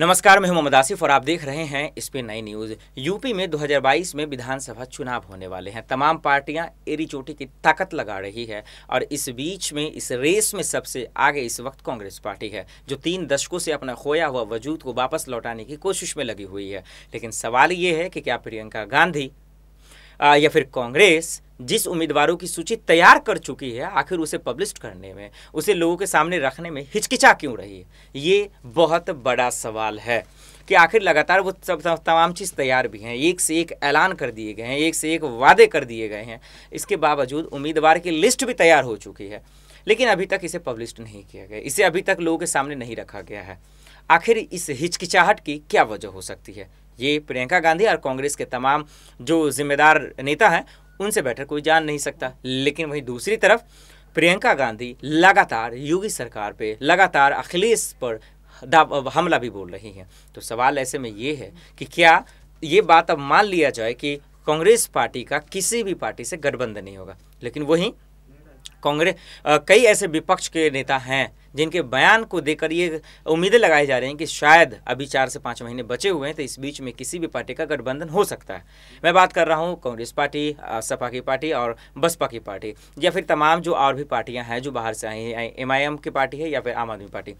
नमस्कार मैं मोहम्मद आसिफ और आप देख रहे हैं इस पे नई न्यूज यूपी में 2022 में विधानसभा चुनाव होने वाले हैं तमाम पार्टियां एरी चोटी की ताकत लगा रही है और इस बीच में इस रेस में सबसे आगे इस वक्त कांग्रेस पार्टी है जो तीन दशकों से अपना खोया हुआ वजूद को वापस लौटाने की कोशिश में लगी हुई है लेकिन सवाल ये है कि क्या प्रियंका गांधी या फिर कांग्रेस जिस उम्मीदवारों की सूची तैयार कर चुकी है आखिर उसे पब्लिश करने में उसे लोगों के सामने रखने में हिचकिचा क्यों रही है ये बहुत बड़ा सवाल है कि आखिर लगातार वो सब तमाम चीज़ तैयार भी हैं एक से एक ऐलान कर दिए गए हैं एक से एक वादे कर दिए गए हैं इसके बावजूद उम्मीदवार की लिस्ट भी तैयार हो चुकी है लेकिन अभी तक इसे पब्लिश नहीं किया गया इसे अभी तक लोगों के सामने नहीं रखा गया है आखिर इस हिचकिचाहट की क्या वजह हो सकती है ये प्रियंका गांधी और कांग्रेस के तमाम जो जिम्मेदार नेता हैं उनसे बेटर कोई जान नहीं सकता लेकिन वहीं दूसरी तरफ प्रियंका गांधी लगातार योगी सरकार पे लगातार अखिलेश पर हमला भी बोल रही हैं तो सवाल ऐसे में ये है कि क्या ये बात अब मान लिया जाए कि कांग्रेस पार्टी का किसी भी पार्टी से गठबंधन नहीं होगा लेकिन वहीं कांग्रेस कई ऐसे विपक्ष के नेता हैं जिनके बयान को देकर ये उम्मीदें लगाई जा रही हैं कि शायद अभी चार से पाँच महीने बचे हुए हैं तो इस बीच में किसी भी पार्टी का गठबंधन हो सकता है मैं बात कर रहा हूँ कांग्रेस पार्टी सपा की पार्टी और बसपा की पार्टी या फिर तमाम जो और भी पार्टियाँ हैं जो बाहर से आई हैं एम की पार्टी है या फिर आम आदमी पार्टी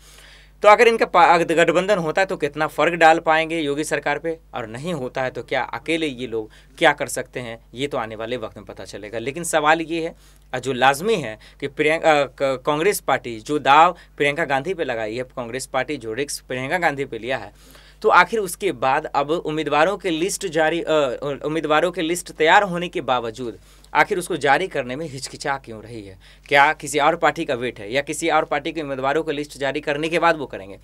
तो अगर इनका गठबंधन होता है तो कितना फर्क डाल पाएंगे योगी सरकार पे और नहीं होता है तो क्या अकेले ये लोग क्या कर सकते हैं ये तो आने वाले वक्त में पता चलेगा लेकिन सवाल ये है जो लाजमी है कि प्रियंका कांग्रेस पार्टी जो दाव प्रियंका गांधी पे लगाई है कांग्रेस पार्टी जो रिक्स प्रियंका गांधी पे लिया है तो आखिर उसके बाद अब उम्मीदवारों के लिस्ट जारी उम्मीदवारों के लिस्ट तैयार होने के बावजूद आखिर उसको जारी करने में हिचकिचा क्यों रही है क्या किसी और पार्टी का वेट है या किसी और पार्टी के उम्मीदवारों को लिस्ट जारी करने के बाद वो करेंगे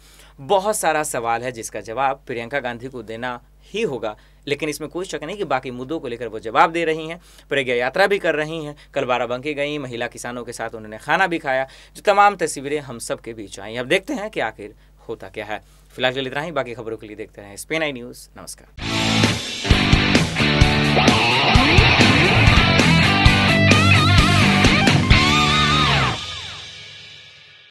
बहुत सारा सवाल है जिसका जवाब प्रियंका गांधी को देना ही होगा लेकिन इसमें कोई शक नहीं कि बाकी मुद्दों को लेकर वो जवाब दे रही हैं प्रज्ञा यात्रा भी कर रही हैं कल बाराबंकी गई महिला किसानों के साथ उन्होंने खाना भी खाया जो तमाम तस्वीरें हम सब के बीच आई अब देखते हैं कि आखिर होता क्या है फिलहाल के लिए इतना ही बाकी खबरों के लिए देखते रहें स्पेन आई न्यूज़ नमस्कार